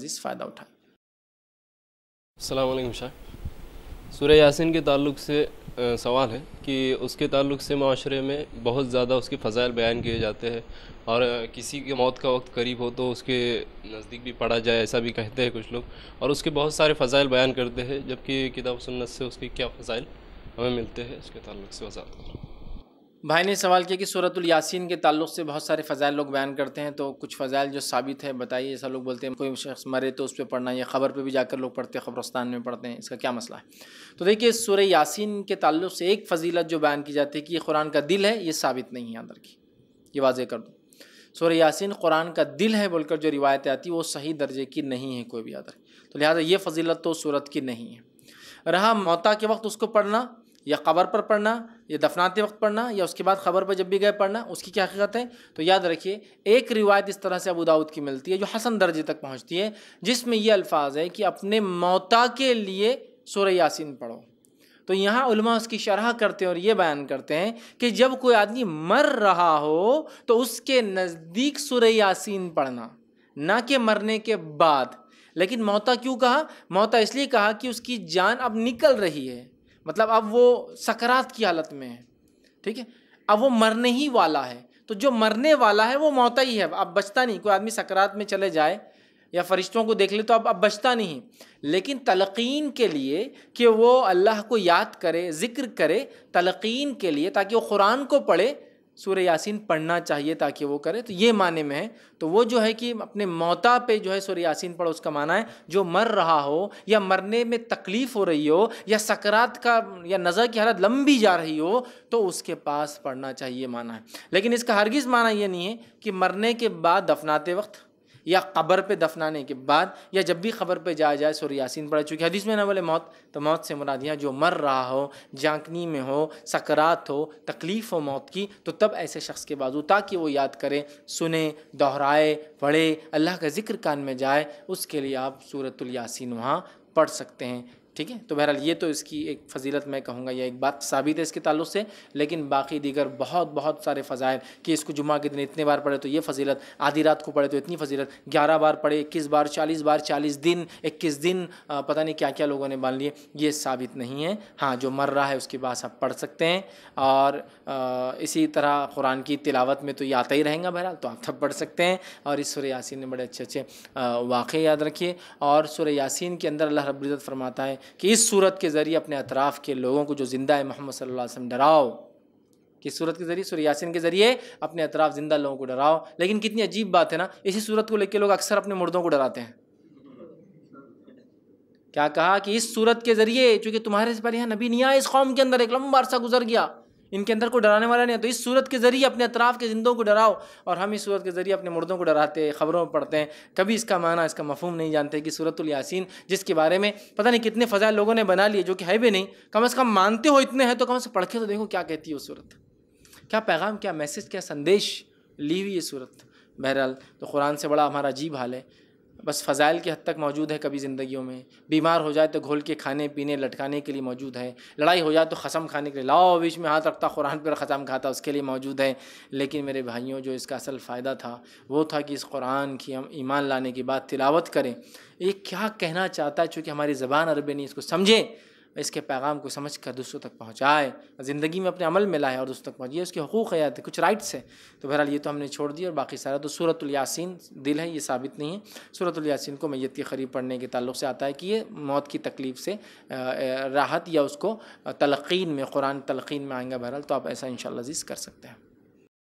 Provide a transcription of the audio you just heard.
عزیز فائدہ اٹھائیں السلام علیکم شاہ سورہ یاسین کے تعلق سے سوال ہے کہ اس کے تعلق سے معاشرے میں بہت زیادہ اس کے فضائل بیان کیے جاتے ہیں اور کسی کے موت کا وقت قریب ہو تو اس کے نزدیک بھی پڑھا جائے ایسا بھی کہتے ہیں کچھ لوگ اور اس کے بہت سارے فضائل بیان کرتے ہیں جبکہ کتاب سنت سے اس کے کیا فضائل ہمیں ملتے ہیں اس کے تعلق سے وضاحت وزارت بھائی نے سوال کیا کہ صورت الیاسین کے تعلق سے بہت سارے فضائل لوگ بیان کرتے ہیں تو کچھ فضائل جو ثابت ہے بتائیے ایسا لوگ بولتے ہیں کوئی شخص مرے تو اس پہ پڑھنا یا خبر پہ بھی جا کر لوگ پڑھتے ہیں خبرستان میں پڑھتے ہیں اس کا کیا مسئلہ ہے تو دیکھیے سورہ یاسین کے تعلق سے ایک فضیلت جو بیان کی جاتی ہے کہ یہ قرآن کا دل ہے یہ ثابت نہیں ہے اندر کی یہ واضح کر دوں سورہ یاسین قرآن کا دل ہے بول کر جو روایتیں آتی وہ صحیح درجے کی نہیں ہے کوئی بھی ادر تو لہٰذا یہ فضیلت تو صورت کی نہیں ہے رہا موتا کے وقت اس کو پڑھنا یا قبر پر پڑھنا یا دفناتے وقت پڑھنا یا اس کے بعد خبر پر جب بھی گئے پڑھنا اس کی کیا حقیقت ہے تو یاد رکھیے ایک روایت اس طرح سے ابو داود کی ملتی ہے جو حسن درجے تک پہنچتی ہے جس میں یہ الفاظ ہے کہ اپنے موتا کے لیے سورہ یاسین پڑھو تو یہاں علماء اس کی شرح کرتے ہیں اور یہ بیان کرتے ہیں کہ جب کوئی آدمی مر رہا ہو تو اس کے نزدیک سورہ یاسین پڑھنا نہ کہ مرنے کے بعد لیکن موتا کیوں کہا موتا اس لیے کہا کہ اس کی جان اب نکل رہی ہے مطلب اب وہ سکرات کی حالت میں ہے ٹھیک ہے اب وہ مرنے ہی والا ہے تو جو مرنے والا ہے وہ موتا ہی ہے اب بچتا نہیں کوئی آدمی سکرات میں چلے جائے یا فرشتوں کو دیکھ لے تو اب اب بچتا نہیں لیکن تلقین کے لیے کہ وہ اللہ کو یاد کرے ذکر کرے تلقین کے لیے تاکہ وہ قرآن کو پڑھے سورہ یاسین پڑھنا چاہیے تاکہ وہ کرے تو یہ معنی میں ہے تو وہ جو ہے کہ اپنے موتا پہ جو ہے سورہ یاسین پڑھو اس کا معنی ہے جو مر رہا ہو یا مرنے میں تکلیف ہو رہی ہو یا سکرات کا یا نظر کی حالت لمبی جا رہی ہو تو اس کے پاس پڑھنا چاہیے معنی ہے لیکن اس کا ہرگز معنی یہ نہیں ہے کہ مرنے کے بعد دفناتے وقت یا قبر پہ دفنانے کے بعد یا جب بھی خبر پہ جایا جائے سور یاسین پڑھا چونکہ حدیث میں نول موت تو موت سے مراد یہاں جو مر رہا ہو جانکنی میں ہو سکرات ہو تکلیف ہو موت کی تو تب ایسے شخص کے بازو تاکہ وہ یاد کرے سنے دہرائے پڑھے اللہ کا ذکر کان میں جائے اس کے لیے آپ صورت الیاسین وہاں پڑھ سکتے ہیں ٹھیک ہے تو بہرحال یہ تو اس کی ایک فضیلت میں کہوں گا یہ ایک بات ثابت ہے اس کے تعلق سے لیکن باقی دیگر بہت بہت سارے فضائل کہ اس کو جمعہ کے دن اتنے بار پڑھے تو یہ فضیلت آدھی رات کو پڑھے تو اتنی فضیلت گیارہ بار پڑھے اکیس بار چالیس بار چالیس دن اکیس دن پتہ نہیں کیا کیا لوگوں نے مان لیے یہ ثابت نہیں ہے ہاں جو مر رہا ہے اس کے بعد آپ پڑھ سکتے ہیں اور اسی طرح قرآن کی تلاوت میں تو یہ آتا ہی رہیں گا بہرحال تو آپ تب پڑھ سکتے ہیں اور اس سورہ یاسین نے بڑے اچھے اچھے واقعے یاد رکھیے اور سورہ یاسین کے اندر اللہ رب العزت فرماتا ہے کہ اس صورت کے ذریعے اپنے اطراف کے لوگوں کو جو زندہ ہے محمد صلی اللہ علیہ وسلم ڈراؤ کس صورت کے ذریعے سر یاسین کے ذریعے اپنے اطراف زندہ لوگوں کو ڈراؤ لیکن کتنی عجیب بات ہے نا اسی صورت کو لے کے لوگ اکثر اپنے مردوں کو ڈراتے ہیں کیا کہا کہ اس صورت کے ذریعے چونکہ تمہارے سے پہلے یہاں نبی نہیں آئے اس قوم کے اندر ایک لمبا عرصہ گزر گیا ان کے اندر کو ڈرانے والا نہیں ہے تو اس صورت کے ذریعے اپنے اطراف کے زندوں کو ڈراؤ اور ہم اس صورت کے ذریعے اپنے مردوں کو ڈراتے خبروں میں پڑھتے ہیں کبھی اس کا معنی اس کا مفہوم نہیں جانتے کہ صورت الیاسین جس کے بارے میں پتہ نہیں کتنے فضائل لوگوں نے بنا لیے جو کہ ہے بھی نہیں کم از کم مانتے ہو اتنے ہیں تو کم از پڑھ کے تو دیکھو کیا کہتی ہے وہ صورت کیا پیغام کیا میسیج کیا سندیش لی ہوئی یہ صورت بہرحال تو قرآن سے بڑا ہمارا عجیب حال ہے بس فضائل کی حد تک موجود ہے کبھی زندگیوں میں بیمار ہو جائے تو گھول کے کھانے پینے لٹکانے کے لیے موجود ہے لڑائی ہو جائے تو خسم کھانے کے لیے بیچ میں ہاتھ رکھتا قرآن پر خسم کھاتا اس کے لیے موجود ہے لیکن میرے بھائیوں جو اس کا اصل فائدہ تھا وہ تھا کہ اس قرآن کی ہم ایمان لانے کی بات تلاوت کریں یہ کیا کہنا چاہتا ہے چونکہ ہماری زبان عربی نہیں اس کو سمجھیں اس کے پیغام کو سمجھ کر دوسروں تک پہنچائے زندگی میں اپنے عمل میں لائے اور دوسروں تک پہنچیے اس کے حقوق ہے کچھ رائٹس ہے تو بہرحال یہ تو ہم نے چھوڑ دی اور باقی سارا تو صورت الیاسین دل ہے یہ ثابت نہیں ہے صورت الیاسین کو میت کے قریب پڑھنے کے تعلق سے آتا ہے کہ یہ موت کی تکلیف سے راحت یا اس کو تلقین میں قرآن تلقین میں آئیں گا بہرحال تو آپ ایسا انشاءاللہ عزیز کر سکتے ہیں